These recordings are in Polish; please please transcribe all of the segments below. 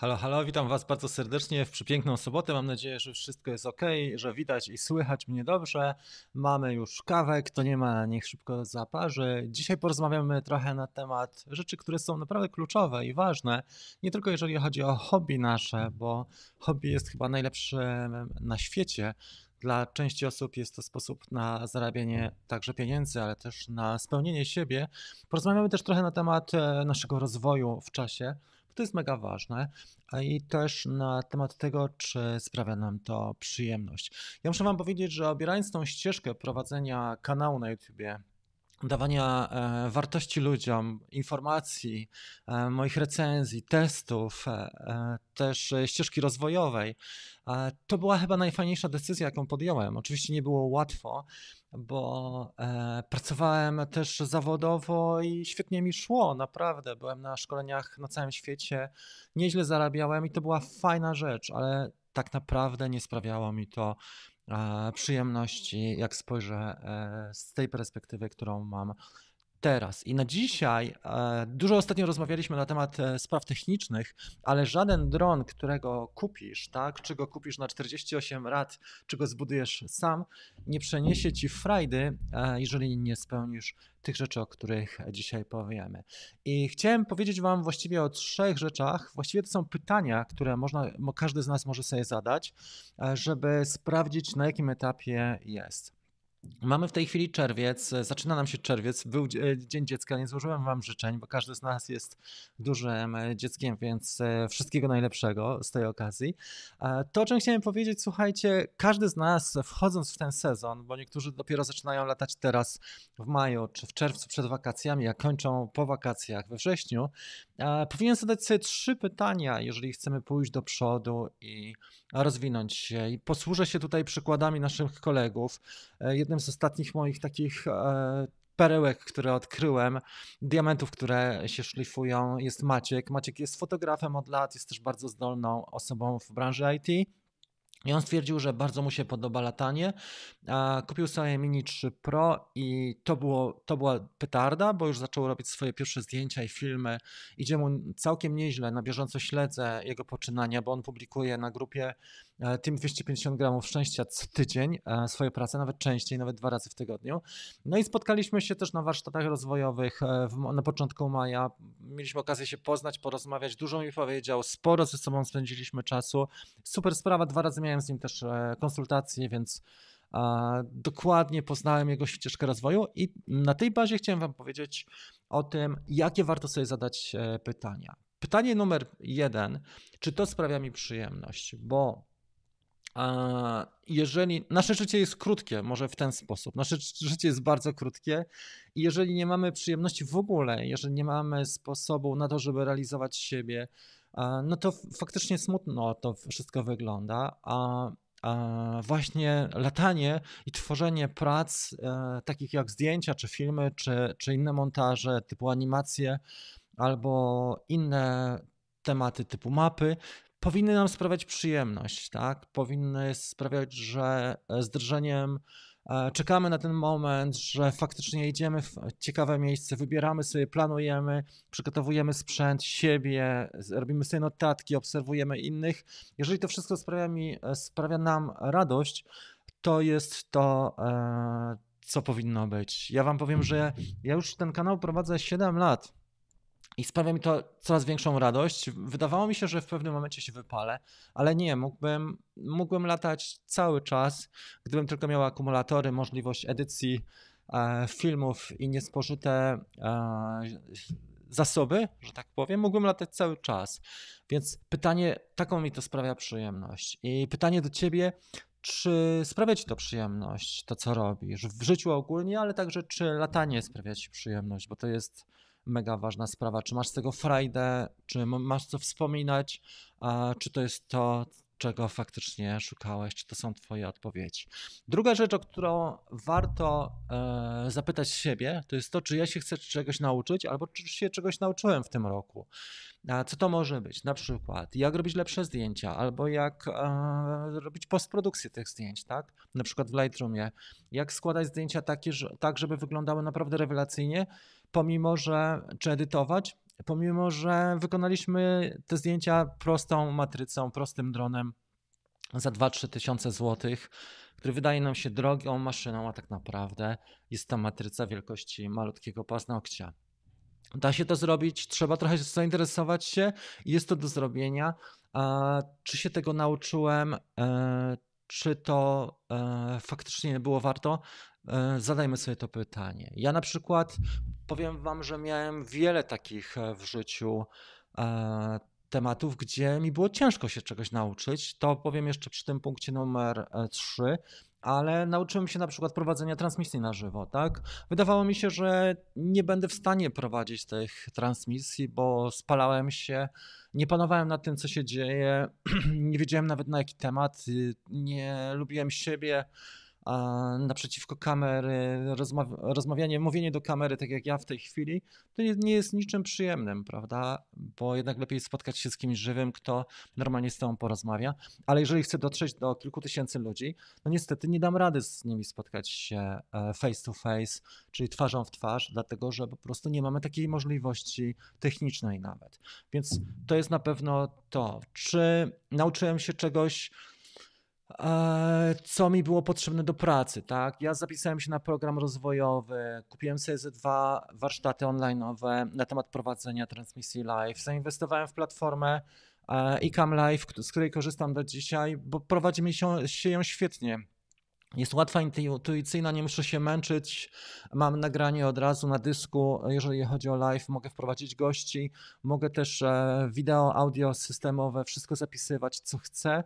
Halo, halo, witam Was bardzo serdecznie w przepiękną sobotę. Mam nadzieję, że wszystko jest ok, że widać i słychać mnie dobrze. Mamy już kawę, kto nie ma, niech szybko zaparzy. Dzisiaj porozmawiamy trochę na temat rzeczy, które są naprawdę kluczowe i ważne, nie tylko jeżeli chodzi o hobby nasze, bo hobby jest chyba najlepszym na świecie. Dla części osób jest to sposób na zarabianie także pieniędzy, ale też na spełnienie siebie. Porozmawiamy też trochę na temat e, naszego rozwoju w czasie to jest mega ważne i też na temat tego, czy sprawia nam to przyjemność. Ja muszę Wam powiedzieć, że obierając tą ścieżkę prowadzenia kanału na YouTubie, dawania e, wartości ludziom, informacji, e, moich recenzji, testów, e, też ścieżki rozwojowej. To była chyba najfajniejsza decyzja, jaką podjąłem. Oczywiście nie było łatwo, bo e, pracowałem też zawodowo i świetnie mi szło, naprawdę. Byłem na szkoleniach na całym świecie, nieźle zarabiałem i to była fajna rzecz, ale tak naprawdę nie sprawiało mi to e, przyjemności, jak spojrzę e, z tej perspektywy, którą mam teraz. I na dzisiaj e, dużo ostatnio rozmawialiśmy na temat e, spraw technicznych, ale żaden dron, którego kupisz, tak, czy go kupisz na 48 rat, czy go zbudujesz sam, nie przeniesie ci frajdy, e, jeżeli nie spełnisz tych rzeczy, o których dzisiaj powiemy. I chciałem powiedzieć Wam właściwie o trzech rzeczach. Właściwie to są pytania, które można, każdy z nas może sobie zadać, żeby sprawdzić, na jakim etapie jest. Mamy w tej chwili czerwiec, e, zaczyna nam się czerwiec, był e, Dzień Dziecka, nie złożyłem Wam życzeń, bo każdy z nas jest dużym e, dzieckiem, więc wszystkiego najlepszego z tej okazji. To, o czym chciałem powiedzieć, słuchajcie, każdy z nas wchodząc w ten sezon, bo niektórzy dopiero zaczynają latać teraz w maju czy w czerwcu przed wakacjami, a kończą po wakacjach we wrześniu, E, powinien zadać sobie trzy pytania, jeżeli chcemy pójść do przodu i rozwinąć się. I posłużę się tutaj przykładami naszych kolegów. E, jednym z ostatnich moich takich e, perełek, które odkryłem, diamentów, które się szlifują, jest Maciek. Maciek jest fotografem od lat, jest też bardzo zdolną osobą w branży IT. I on stwierdził, że bardzo mu się podoba latanie. Kupił sobie Mini 3 Pro i to, było, to była petarda, bo już zaczął robić swoje pierwsze zdjęcia i filmy. Idzie mu całkiem nieźle, na bieżąco śledzę jego poczynania, bo on publikuje na grupie e, Team 250 gramów szczęścia co tydzień e, swoje prace, nawet częściej, nawet dwa razy w tygodniu. No i spotkaliśmy się też na warsztatach rozwojowych e, w, na początku maja. Mieliśmy okazję się poznać, porozmawiać, dużo mi powiedział, sporo ze sobą spędziliśmy czasu. Super sprawa, dwa razy miałem miałem z nim też e, konsultacje, więc dokładnie poznałem jego ścieżkę rozwoju i na tej bazie chciałem Wam powiedzieć o tym, jakie warto sobie zadać e, pytania. Pytanie numer jeden, czy to sprawia mi przyjemność? Bo jeżeli nasze życie jest krótkie, może w ten sposób, nasze życie jest bardzo krótkie i jeżeli nie mamy przyjemności w ogóle, jeżeli nie mamy sposobu na to, żeby realizować siebie, no to faktycznie smutno to wszystko wygląda, a właśnie latanie i tworzenie prac e, takich jak zdjęcia, czy filmy, czy, czy inne montaże typu animacje, albo inne tematy typu mapy, powinny nam sprawiać przyjemność, tak? Powinny sprawiać, że e, z drżeniem E, czekamy na ten moment, że faktycznie idziemy w ciekawe miejsce, wybieramy sobie, planujemy, przygotowujemy sprzęt, siebie, robimy sobie notatki, obserwujemy innych. Jeżeli to wszystko sprawia, mi, e, sprawia nam radość, to jest to, e, co powinno być. Ja Wam powiem, że ja już ten kanał prowadzę 7 lat. I sprawia mi to coraz większą radość. Wydawało mi się, że w pewnym momencie się wypalę, ale nie, mógłbym, mógłbym latać cały czas, gdybym tylko miał akumulatory, możliwość edycji e, filmów i niespożyte e, zasoby, że tak powiem, mógłbym latać cały czas. Więc pytanie, taką mi to sprawia przyjemność. I pytanie do ciebie, czy sprawia ci to przyjemność, to co robisz w życiu ogólnie, ale także czy latanie sprawia ci przyjemność, bo to jest mega ważna sprawa. Czy masz z tego frajdę, czy masz co wspominać, a czy to jest to, czego faktycznie szukałeś, czy to są Twoje odpowiedzi. Druga rzecz, o którą warto e, zapytać siebie, to jest to, czy ja się chcę czegoś nauczyć, albo czy się czegoś nauczyłem w tym roku. A co to może być? Na przykład, jak robić lepsze zdjęcia, albo jak e, robić postprodukcję tych zdjęć, tak? Na przykład w Lightroomie. Jak składać zdjęcia takie, że, tak, żeby wyglądały naprawdę rewelacyjnie, pomimo że, czy edytować, pomimo że wykonaliśmy te zdjęcia prostą matrycą, prostym dronem za 2-3 tysiące złotych, który wydaje nam się drogą maszyną, a tak naprawdę jest to matryca wielkości malutkiego paznokcia. Da się to zrobić, trzeba trochę zainteresować się, jest to do zrobienia. A czy się tego nauczyłem? E, czy to e, faktycznie było warto? E, zadajmy sobie to pytanie. Ja na przykład powiem Wam, że miałem wiele takich e, w życiu e, tematów, gdzie mi było ciężko się czegoś nauczyć. To powiem jeszcze przy tym punkcie numer 3. E, ale nauczyłem się na przykład prowadzenia transmisji na żywo, tak? Wydawało mi się, że nie będę w stanie prowadzić tych transmisji, bo spalałem się, nie panowałem nad tym, co się dzieje, nie wiedziałem nawet na jaki temat, y, nie lubiłem siebie naprzeciwko kamery, rozmawianie, mówienie do kamery, tak jak ja w tej chwili, to nie, nie, jest niczym przyjemnym, prawda? Bo jednak lepiej spotkać się z kimś żywym, kto normalnie z tobą porozmawia. Ale jeżeli chcę dotrzeć do kilku tysięcy ludzi, no niestety nie dam rady z nimi spotkać się e, face to face, czyli twarzą w twarz, dlatego że po prostu nie mamy takiej możliwości technicznej nawet. Więc to jest na pewno to. Czy nauczyłem się czegoś, Eee, co mi było potrzebne do pracy, tak? Ja zapisałem się na program rozwojowy, kupiłem sobie ze dwa warsztaty online'owe na temat prowadzenia transmisji live, zainwestowałem w platformę iCam eee, Live, z której korzystam do dzisiaj, bo prowadzi mi się, się ją świetnie. Jest łatwa, intuicyjna, nie muszę się męczyć. Mam nagranie od razu na dysku. Jeżeli chodzi o live, mogę wprowadzić gości, mogę też eee, wideo, audio systemowe, wszystko zapisywać, co chcę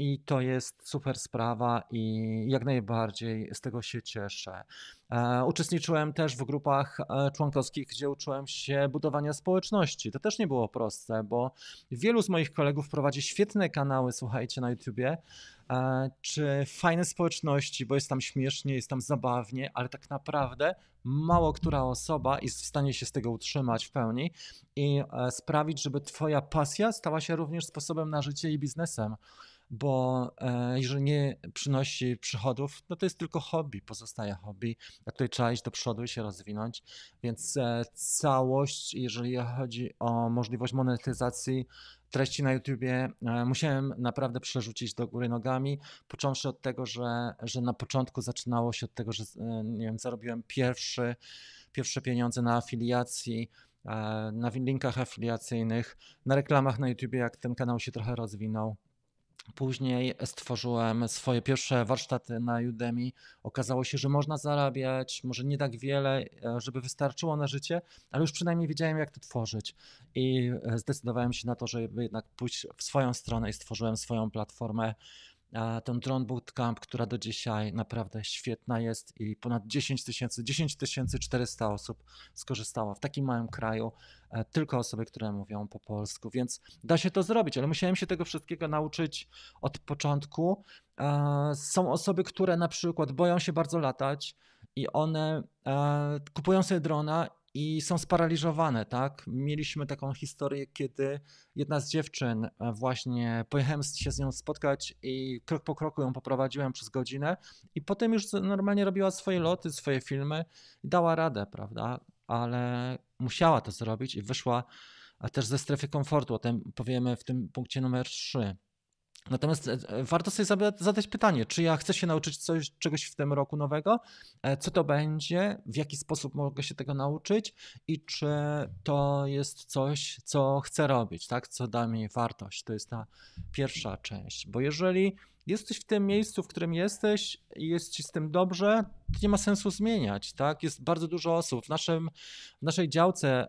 i to jest super sprawa i jak najbardziej z tego się cieszę. E, uczestniczyłem też w grupach e, członkowskich, gdzie uczyłem się budowania społeczności. To też nie było proste, bo wielu z moich kolegów prowadzi świetne kanały, słuchajcie, na YouTubie, e, czy fajne społeczności, bo jest tam śmiesznie, jest tam zabawnie, ale tak naprawdę mało która osoba jest w stanie się z tego utrzymać w pełni i sprawić, żeby Twoja pasja stała się również sposobem na życie i biznesem bo e, jeżeli nie przynosi przychodów, no to jest tylko hobby, pozostaje hobby, a tutaj trzeba iść do przodu i się rozwinąć, więc e, całość, jeżeli chodzi o możliwość monetyzacji, treści na YouTubie e, musiałem naprawdę przerzucić do góry nogami, począwszy od tego, że, że na początku zaczynało się od tego, że nie wiem, zarobiłem pierwszy, pierwsze pieniądze na afiliacji, na linkach afiliacyjnych, na reklamach na YouTube, jak ten kanał się trochę rozwinął, Później stworzyłem swoje pierwsze warsztaty na Udemy. Okazało się, że można zarabiać, może nie tak wiele, e, żeby wystarczyło na życie, ale już przynajmniej wiedziałem, jak to tworzyć. I e, zdecydowałem się na to, żeby jednak pójść w swoją stronę i stworzyłem swoją platformę ten Drone Bootcamp, która do dzisiaj naprawdę świetna jest i ponad 10 tysięcy, 10 400 osób skorzystało w takim małym kraju, e, tylko osoby, które mówią po polsku, więc da się to zrobić, ale musiałem się tego wszystkiego nauczyć od początku. E, są osoby, które na przykład boją się bardzo latać i one e, kupują sobie drona i są sparaliżowane, tak? Mieliśmy taką historię, kiedy jedna z dziewczyn e, właśnie pojechałem się z nią spotkać i krok po kroku ją poprowadziłem przez godzinę i potem już normalnie robiła swoje loty, swoje filmy i dała radę, prawda? Ale musiała to zrobić i wyszła e, też ze strefy komfortu, o tym powiemy w tym punkcie numer 3. Natomiast e, e, warto sobie zadać pytanie, czy ja chcę się nauczyć coś, czegoś w tym roku nowego, e, co to będzie, w jaki sposób mogę się tego nauczyć i czy to jest coś, co chcę robić, tak? co da mi wartość. To jest ta pierwsza część, bo jeżeli jesteś w tym miejscu, w którym jesteś i jest ci z tym dobrze, to nie ma sensu zmieniać, tak? Jest bardzo dużo osób. W, naszym, w naszej działce,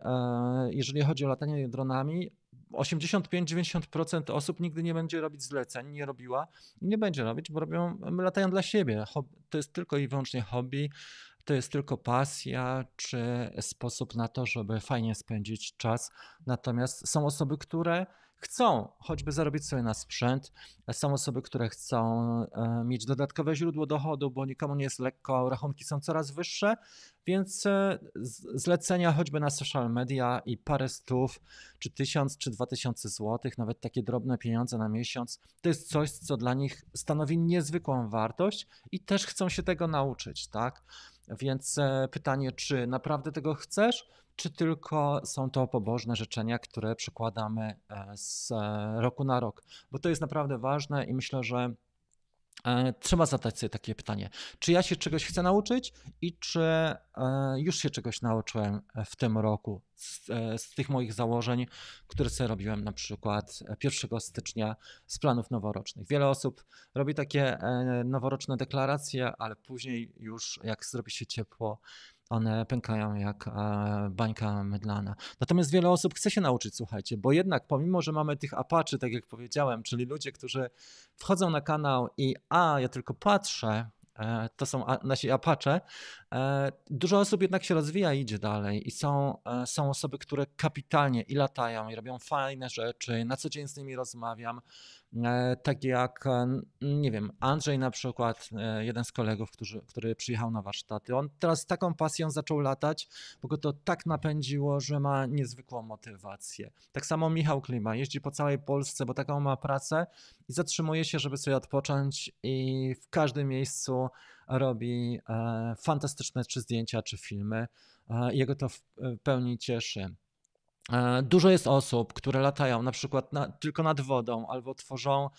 jeżeli chodzi o latanie dronami, 85-90% osób nigdy nie będzie robić zleceń, nie robiła i nie będzie robić, bo robią, latają dla siebie. To jest tylko i wyłącznie hobby, to jest tylko pasja czy sposób na to, żeby fajnie spędzić czas. Natomiast są osoby, które chcą choćby zarobić sobie na sprzęt. Są osoby, które chcą e, mieć dodatkowe źródło dochodu, bo nikomu nie jest lekko, rachunki są coraz wyższe, więc e, zlecenia choćby na social media i parę stów, czy tysiąc, czy dwa tysiące złotych, nawet takie drobne pieniądze na miesiąc, to jest coś, co dla nich stanowi niezwykłą wartość i też chcą się tego nauczyć, tak? Więc e, pytanie, czy naprawdę tego chcesz? czy tylko są to pobożne życzenia, które przekładamy e, z e, roku na rok? Bo to jest naprawdę ważne i myślę, że e, trzeba zadać sobie takie pytanie: czy ja się czegoś chcę nauczyć i czy już się czegoś nauczyłem w tym roku z, z tych moich założeń, które sobie robiłem na przykład 1 stycznia z planów noworocznych. Wiele osób robi takie noworoczne deklaracje, ale później już jak zrobi się ciepło, one pękają jak e, bańka mydlana. Natomiast wiele osób chce się nauczyć, słuchajcie, bo jednak pomimo, że mamy tych apaczy, tak jak powiedziałem, czyli ludzie, którzy wchodzą na kanał i a, ja tylko patrzę, e, to są nasi apacze. E, dużo osób jednak się rozwija i idzie dalej i są, są osoby, które kapitalnie i latają i robią fajne rzeczy, na co dzień z nimi rozmawiam E, tak jak, e, nie wiem, Andrzej na przykład, e, jeden z kolegów, który, który przyjechał na warsztaty, on teraz z taką pasją zaczął latać, bo go to tak napędziło, że ma niezwykłą motywację. Tak samo Michał Klima, jeździ po całej Polsce, bo taką ma pracę i zatrzymuje się, żeby sobie odpocząć i w każdym miejscu robi fantastyczne czy zdjęcia, czy filmy. Jego to w pełni cieszy. E, dużo jest osób, które latają na przykład na, tylko nad wodą albo tworzą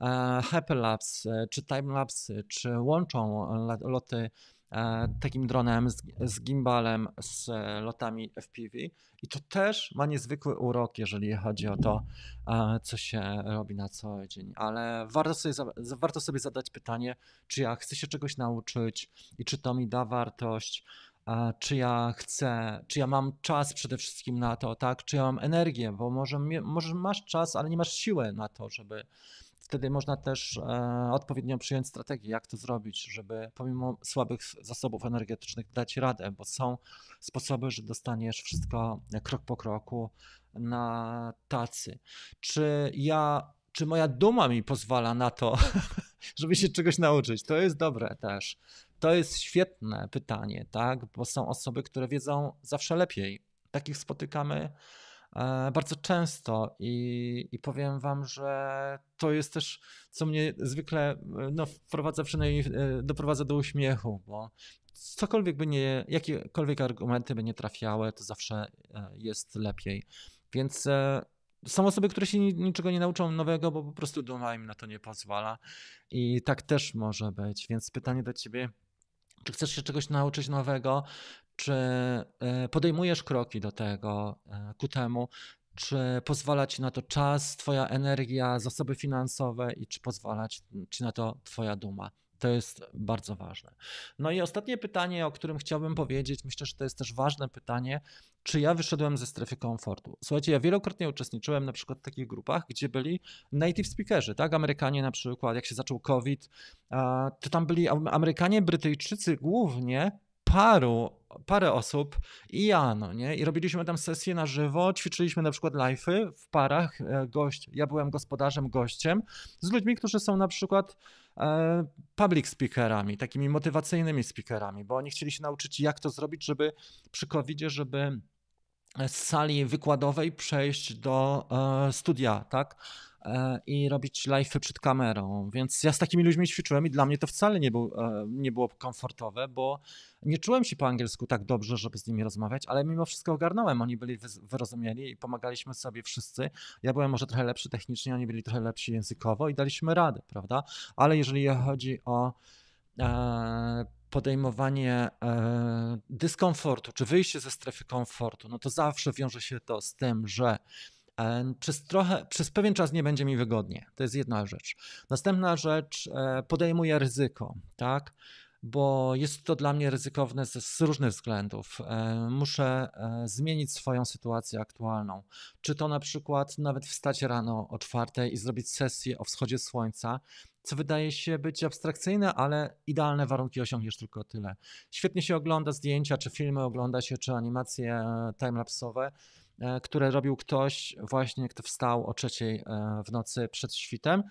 e, hyperlapse czy timelapsy, czy łączą loty e, takim dronem z, z, gimbalem, z lotami FPV. I to też ma niezwykły urok, jeżeli chodzi o to, e, co się robi na co dzień. Ale warto sobie, warto sobie zadać pytanie, czy ja chcę się czegoś nauczyć i czy to mi da wartość czy ja chcę, czy ja mam czas przede wszystkim na to, tak? Czy ja mam energię, bo może, może masz czas, ale nie masz siły na to, żeby wtedy można też e, odpowiednio przyjąć strategię, jak to zrobić, żeby pomimo słabych zasobów energetycznych dać radę, bo są sposoby, że dostaniesz wszystko e, krok po kroku na tacy. Czy ja, czy moja duma mi pozwala na to, żeby się czegoś nauczyć? To jest dobre też. To jest świetne pytanie, tak? Bo są osoby, które wiedzą zawsze lepiej. Takich spotykamy e, bardzo często i, i powiem Wam, że to jest też, co mnie zwykle e, no, wprowadza przynajmniej, e, doprowadza do uśmiechu, bo cokolwiek by nie, jakiekolwiek argumenty by nie trafiały, to zawsze jest lepiej. Więc są osoby, które się niczego nie nauczą nowego, bo po prostu duma im na to nie pozwala i tak też może być. Więc pytanie do Ciebie, czy chcesz się czegoś nauczyć nowego? Czy e, podejmujesz kroki do tego, e, ku temu? Czy pozwala ci na to czas, twoja energia, zasoby finansowe i czy pozwala ci na to twoja duma? To jest bardzo ważne. No i ostatnie pytanie, o którym chciałbym powiedzieć, myślę, że to jest też ważne pytanie, czy ja wyszedłem ze strefy komfortu. Słuchajcie, ja wielokrotnie uczestniczyłem na przykład w takich grupach, gdzie byli native speakerzy, tak? Amerykanie na przykład, jak się zaczął COVID, to tam byli Amerykanie, Brytyjczycy głównie, paru parę osób i ja, no nie? I robiliśmy tam sesje na żywo, ćwiczyliśmy na przykład live'y w parach, e, gość, ja byłem gospodarzem, gościem, z ludźmi, którzy są na przykład e, public speakerami, takimi motywacyjnymi speakerami, bo oni chcieli się nauczyć jak to zrobić, żeby przy covid żeby z sali wykładowej przejść do e, studia, tak? E, I robić live'y przed kamerą. Więc ja z takimi ludźmi ćwiczyłem i dla mnie to wcale nie, był, e, nie było komfortowe, bo nie czułem się po angielsku tak dobrze, żeby z nimi rozmawiać, ale mimo wszystko ogarnąłem. Oni byli wyrozumieli i pomagaliśmy sobie wszyscy. Ja byłem może trochę lepszy technicznie, oni byli trochę lepsi językowo i daliśmy radę, prawda? Ale jeżeli chodzi o podejmowanie e, dyskomfortu, czy wyjście ze strefy komfortu, no to zawsze wiąże się to z tym, że e, przez, trochę, przez pewien czas nie będzie mi wygodnie. To jest jedna rzecz. Następna rzecz, e, podejmuję ryzyko, tak? Bo jest to dla mnie ryzykowne z, z różnych względów. Muszę zmienić swoją sytuację aktualną. Czy to na przykład nawet wstać rano o czwartej i zrobić sesję o wschodzie słońca, co wydaje się być abstrakcyjne, ale idealne warunki osiągniesz tylko tyle. Świetnie się ogląda zdjęcia, czy filmy ogląda się, czy animacje e, timelapseowe, e, które robił ktoś właśnie, kto wstał o trzeciej e, w nocy przed świtem,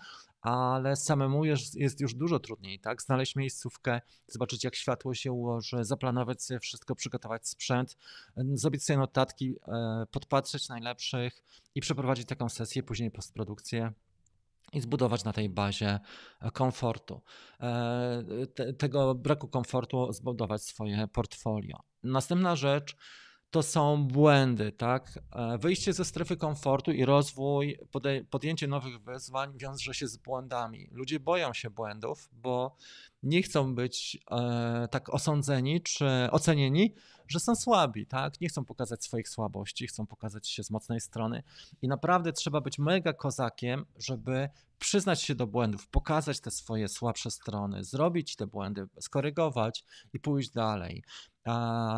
ale samemu jest, jest już dużo trudniej, tak? Znaleźć miejscówkę, zobaczyć jak światło się ułoży, zaplanować sobie wszystko, przygotować sprzęt, zrobić sobie notatki, podpatrzeć najlepszych i przeprowadzić taką sesję, później postprodukcję i zbudować na tej bazie e, komfortu. E, tego braku komfortu zbudować swoje portfolio. Następna rzecz to są błędy, tak? E, wyjście ze strefy komfortu i rozwój, podjęcie nowych wyzwań wiąże się z błędami. Ludzie boją się błędów, bo nie chcą być e, tak osądzeni czy ocenieni, że są słabi, tak? Nie chcą pokazać swoich słabości, chcą pokazać się z mocnej strony i naprawdę trzeba być mega kozakiem, żeby przyznać się do błędów, pokazać te swoje słabsze strony, zrobić te błędy, skorygować i pójść dalej.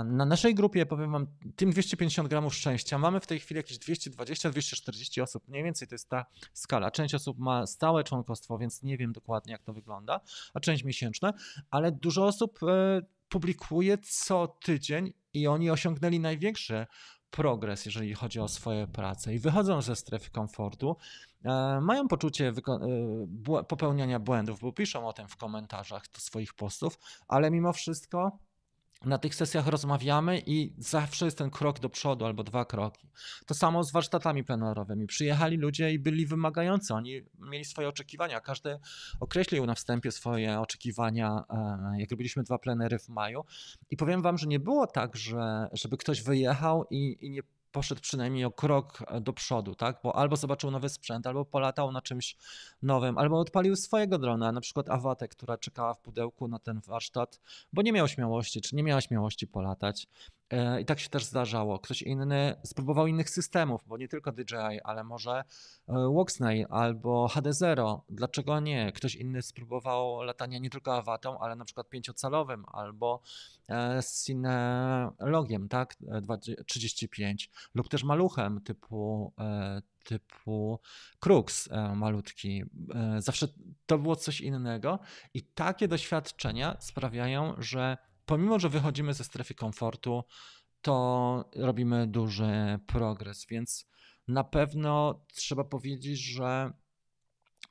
na naszej grupie, powiem Wam, tym 250 gramów szczęścia, mamy w tej chwili jakieś 220-240 osób, mniej więcej to jest ta skala. Część osób ma stałe członkostwo, więc nie wiem dokładnie jak to wygląda, a część się miesięczne, ale dużo osób e, publikuje co tydzień i oni osiągnęli największy progres, jeżeli chodzi o swoje prace i wychodzą ze strefy komfortu, e, mają poczucie e, popełniania błędów, bo piszą o tym w komentarzach do swoich postów, ale mimo wszystko na tych sesjach rozmawiamy i zawsze jest ten krok do przodu albo dwa kroki. To samo z warsztatami plenerowymi. Przyjechali ludzie i byli wymagający, oni mieli swoje oczekiwania. Każdy określił na wstępie swoje oczekiwania, e, jak robiliśmy dwa plenery w maju. I powiem wam, że nie było tak, że żeby ktoś wyjechał i, i nie poszedł przynajmniej o krok e, do przodu, tak? Bo albo zobaczył nowy sprzęt, albo polatał na czymś nowym, albo odpalił swojego drona, na przykład awatę, która czekała w pudełku na ten warsztat, bo nie miał śmiałości, czy nie miała śmiałości polatać. E, I tak się też zdarzało. Ktoś inny spróbował innych systemów, bo nie tylko DJI, ale może e, Walksnail albo HD0. Dlaczego nie? Ktoś inny spróbował latania nie tylko awatą, ale na przykład pięciocalowym albo Cinelogiem, e, tak? 35 lub też maluchem typu typu Krux malutki. Zawsze to było coś innego i takie doświadczenia sprawiają, że pomimo, że wychodzimy ze strefy komfortu, to robimy duży progres, więc na pewno trzeba powiedzieć, że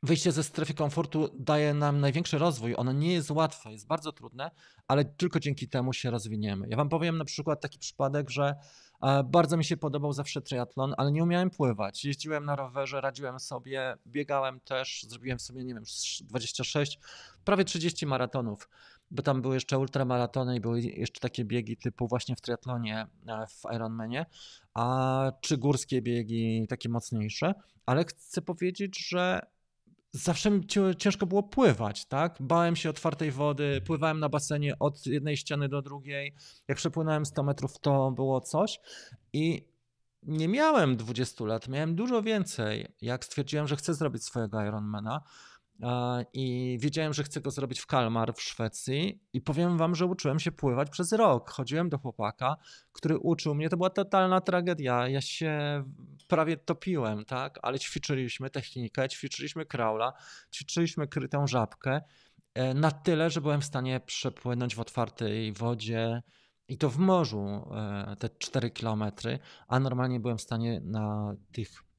wyjście ze strefy komfortu daje nam największy rozwój. Ono nie jest łatwe, jest bardzo trudne, ale tylko dzięki temu się rozwiniemy. Ja Wam powiem na przykład taki przypadek, że e, bardzo mi się podobał zawsze triatlon, ale nie umiałem pływać. Jeździłem na rowerze, radziłem sobie, biegałem też, zrobiłem sobie, nie wiem, 26, prawie 30 maratonów bo tam były jeszcze ultramaratony i były jeszcze takie biegi typu właśnie w triatlonie, e, w Ironmanie, a czy górskie biegi takie mocniejsze, ale chcę powiedzieć, że zawsze mi ciężko było pływać, tak? Bałem się otwartej wody, pływałem na basenie od jednej ściany do drugiej. Jak przepłynąłem 100 metrów, to było coś. I nie miałem 20 lat, miałem dużo więcej. Jak stwierdziłem, że chcę zrobić swojego Ironmana, i wiedziałem, że chcę go zrobić w Kalmar w Szwecji i powiem wam, że uczyłem się pływać przez rok. Chodziłem do chłopaka, który uczył mnie, to była totalna tragedia. Ja się prawie topiłem, tak, ale ćwiczyliśmy technikę, ćwiczyliśmy kraula, ćwiczyliśmy krytą żabkę e, na tyle, że byłem w stanie przepłynąć w otwartej wodzie i to w morzu e, te 4 kilometry, a normalnie byłem w stanie na tych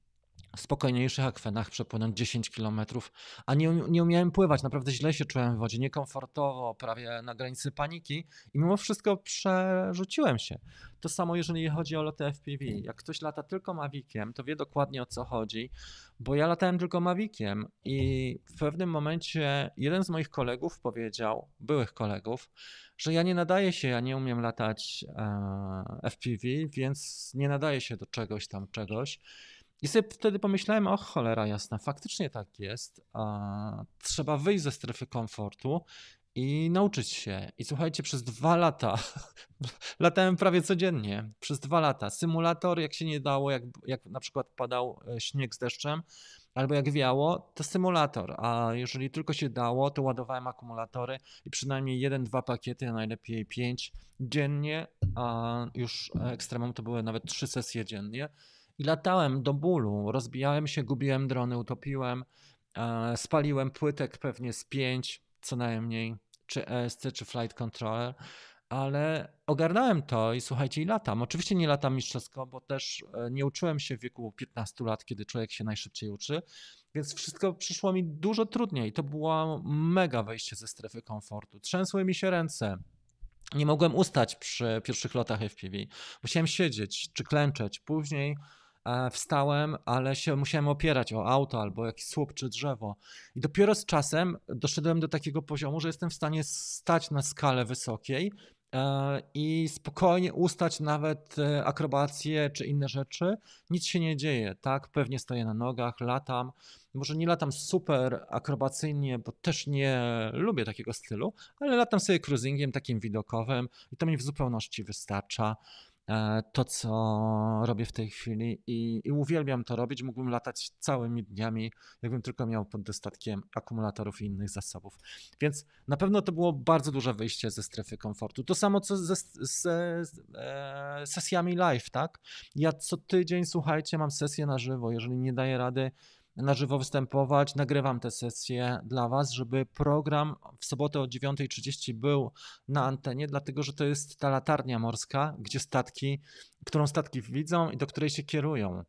spokojniejszych akwenach przepłynąć 10 kilometrów, a nie, nie umiałem pływać, naprawdę źle się czułem w wodzie, niekomfortowo, prawie na granicy paniki i mimo wszystko przerzuciłem się. To samo jeżeli chodzi o loty FPV. Jak ktoś lata tylko mawikiem, to wie dokładnie o co chodzi, bo ja latałem tylko mawikiem i w pewnym momencie jeden z moich kolegów powiedział, byłych kolegów, że ja nie nadaję się, ja nie umiem latać e, FPV, więc nie nadaję się do czegoś tam, czegoś. I sobie wtedy pomyślałem, o cholera jasna, faktycznie tak jest. A, trzeba wyjść ze strefy komfortu i nauczyć się. I słuchajcie, przez dwa lata, latałem prawie codziennie, przez dwa lata. Symulator, jak się nie dało, jak, jak na przykład padał e, śnieg z deszczem, albo jak wiało, to symulator. A jeżeli tylko się dało, to ładowałem akumulatory i przynajmniej jeden, dwa pakiety, a najlepiej pięć dziennie, a już e, ekstremum to były nawet trzy sesje dziennie. I latałem do bólu, rozbijałem się, gubiłem drony, utopiłem, e, spaliłem płytek pewnie z pięć co najmniej, czy ESC, czy Flight Controller, ale ogarnąłem to i słuchajcie, i latam. Oczywiście nie latam mistrzowsko, bo też e, nie uczyłem się w wieku 15 lat, kiedy człowiek się najszybciej uczy, więc wszystko przyszło mi dużo trudniej. To było mega wejście ze strefy komfortu. Trzęsły mi się ręce, nie mogłem ustać przy pierwszych lotach FPV. Musiałem siedzieć czy klęczeć. Później E, wstałem, ale się musiałem opierać o auto albo jakiś słup czy drzewo. I dopiero z czasem doszedłem do takiego poziomu, że jestem w stanie stać na skale wysokiej e, i spokojnie ustać nawet e, akrobacje czy inne rzeczy. Nic się nie dzieje, tak? Pewnie stoję na nogach, latam. Może nie latam super akrobacyjnie, bo też nie lubię takiego stylu, ale latam sobie cruisingiem takim widokowym i to mi w zupełności wystarcza. E, to, co robię w tej chwili i, i uwielbiam to robić. Mógłbym latać całymi dniami, jakbym tylko miał pod dostatkiem akumulatorów i innych zasobów. Więc na pewno to było bardzo duże wyjście ze strefy komfortu. To samo co ze, e, sesjami live, tak? Ja co tydzień, słuchajcie, mam sesję na żywo. Jeżeli nie daję rady, na żywo występować. Nagrywam te sesje dla Was, żeby program w sobotę o 9.30 był na antenie, dlatego że to jest ta latarnia morska, gdzie statki, którą statki widzą i do której się kierują.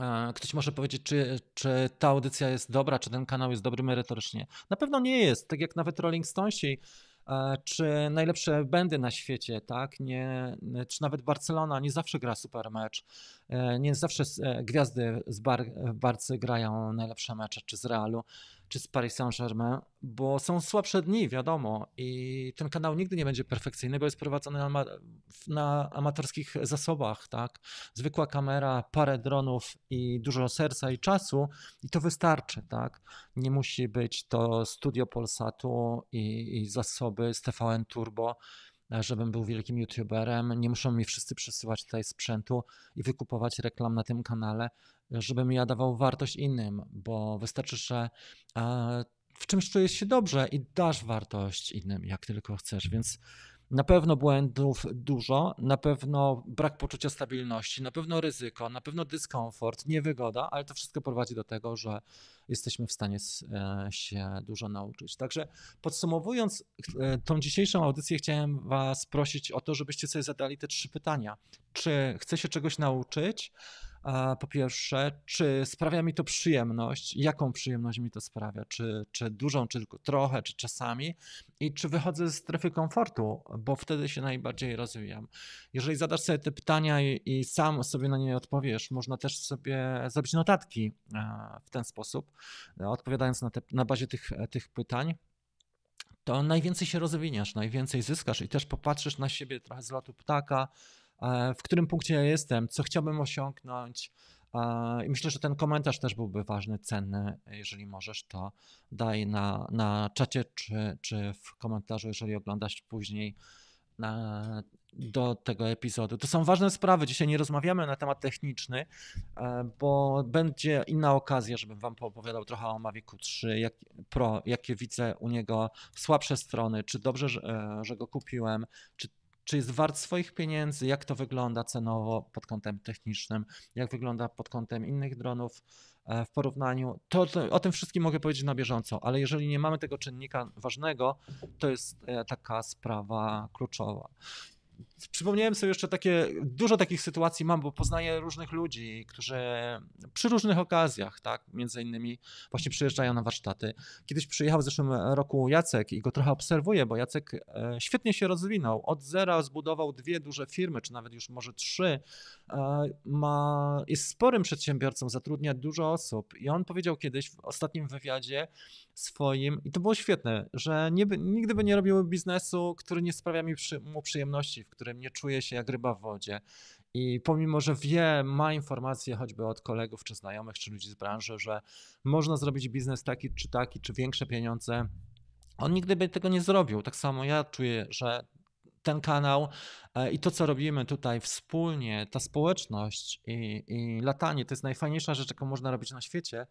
E, ktoś może powiedzieć, czy, czy, ta audycja jest dobra, czy ten kanał jest dobry merytorycznie. Na pewno nie jest. Tak jak nawet Rolling Stonesi E, czy najlepsze będy na świecie, tak? Nie, e, czy nawet Barcelona nie zawsze gra super mecz. E, nie zawsze gwiazdy z Bar Barcy grają najlepsze mecze, czy z Realu czy z Paris Saint-Germain, bo są słabsze dni, wiadomo, i ten kanał nigdy nie będzie perfekcyjny, bo jest prowadzony na, na amatorskich zasobach, tak? Zwykła kamera, parę dronów i dużo serca i czasu i to wystarczy, tak? Nie musi być to studio Polsatu i, i zasoby z TVN Turbo, E, żebym był wielkim youtuberem, nie muszą mi wszyscy przesyłać tutaj sprzętu i wykupować reklam na tym kanale, e, żebym ja dawał wartość innym, bo wystarczy, że e, w czymś czujesz się dobrze i dasz wartość innym, jak tylko chcesz, więc na pewno błędów dużo, na pewno brak poczucia stabilności, na pewno ryzyko, na pewno dyskomfort, niewygoda, ale to wszystko prowadzi do tego, że jesteśmy w stanie e, się dużo nauczyć. Także podsumowując e, tą dzisiejszą audycję, chciałem Was prosić o to, żebyście sobie zadali te trzy pytania. Czy chce się czegoś nauczyć? po pierwsze, czy sprawia mi to przyjemność, jaką przyjemność mi to sprawia, czy, czy dużą, czy tylko trochę, czy czasami, i czy wychodzę ze strefy komfortu, bo wtedy się najbardziej rozwijam. Jeżeli zadasz sobie te pytania i, i sam sobie na nie odpowiesz, można też sobie zrobić notatki e, w ten sposób, odpowiadając na, te, na bazie tych, tych pytań to najwięcej się rozwiniesz, najwięcej zyskasz i też popatrzysz na siebie trochę z lotu ptaka, E, w którym punkcie ja jestem, co chciałbym osiągnąć. E, I myślę, że ten komentarz też byłby ważny, cenny. Jeżeli możesz, to daj na, na czacie czy, czy w komentarzu, jeżeli oglądasz później na, e, do tego epizodu. To są ważne sprawy. Dzisiaj nie rozmawiamy na temat techniczny, bo będzie inna okazja, żebym Wam opowiadał trochę o Mavic 3 jak, Pro, jakie widzę u niego słabsze strony, czy dobrze, że, że go kupiłem, czy czy jest wart swoich pieniędzy, jak to wygląda cenowo pod kątem technicznym, jak wygląda pod kątem innych dronów e, w porównaniu. To, to, o tym wszystkim mogę powiedzieć na bieżąco, ale jeżeli nie mamy tego czynnika ważnego, to jest e, taka sprawa kluczowa. Przypomniałem sobie jeszcze takie, dużo takich sytuacji mam, bo poznaję różnych ludzi, którzy przy różnych okazjach, tak, między innymi właśnie przyjeżdżają na warsztaty. Kiedyś przyjechał w zeszłym roku Jacek i go trochę obserwuję, bo Jacek e, świetnie się rozwinął. Od zera zbudował dwie duże firmy, czy nawet już może trzy. E, ma, jest sporym przedsiębiorcą, zatrudnia dużo osób i on powiedział kiedyś w ostatnim wywiadzie swoim, i to było świetne, że nie, nigdy by nie robił biznesu, który nie sprawia mi przy, mu przyjemności, w którym którym nie czuje się jak ryba w wodzie. I pomimo, że wie, ma informacje choćby od kolegów, czy znajomych, czy ludzi z branży, że można zrobić biznes taki, czy taki, czy większe pieniądze, on nigdy by tego nie zrobił. Tak samo ja czuję, że ten kanał e, i to, co robimy tutaj wspólnie, ta społeczność i, i latanie to jest najfajniejsza rzecz, jaką można robić na świecie.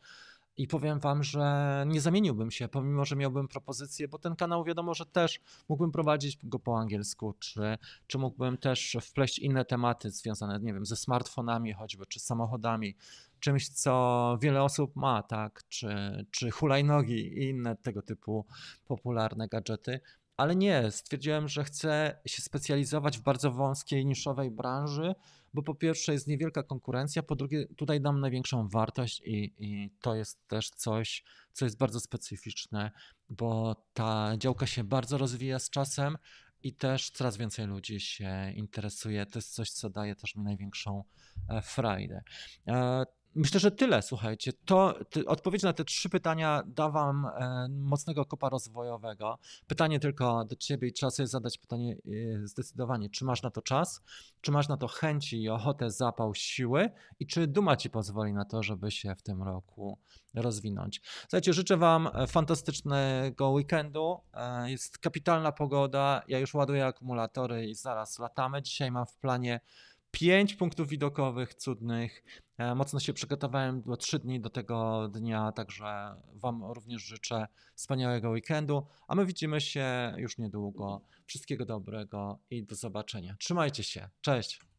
I powiem wam, że nie zamieniłbym się, pomimo że miałbym propozycję, bo ten kanał wiadomo, że też mógłbym prowadzić go po angielsku, czy, czy mógłbym też wpleść inne tematy związane, nie wiem, ze smartfonami choćby, czy samochodami, czymś, co wiele osób ma, tak, czy, czy hulajnogi i inne tego typu popularne gadżety ale nie, stwierdziłem, że chcę się specjalizować w bardzo wąskiej, niszowej branży, bo po pierwsze jest niewielka konkurencja, po drugie tutaj dam największą wartość i, i to jest też coś, co jest bardzo specyficzne, bo ta działka się bardzo rozwija z czasem i też coraz więcej ludzi się interesuje. To jest coś, co daje też mi największą e, frajdę. E, Myślę, że tyle, słuchajcie. To, ty, odpowiedź na te trzy pytania da wam e, mocnego kopa rozwojowego. Pytanie tylko do ciebie i trzeba sobie zadać pytanie e, zdecydowanie, czy masz na to czas, czy masz na to chęci i ochotę, zapał, siły i czy duma ci pozwoli na to, żeby się w tym roku rozwinąć. Słuchajcie, życzę wam e, fantastycznego weekendu. E, jest kapitalna pogoda, ja już ładuję akumulatory i zaraz latamy. Dzisiaj mam w planie Pięć punktów widokowych cudnych. E, mocno się przygotowałem do trzy dni do tego dnia, także Wam również życzę wspaniałego weekendu, a my widzimy się już niedługo. Wszystkiego dobrego i do zobaczenia. Trzymajcie się. Cześć.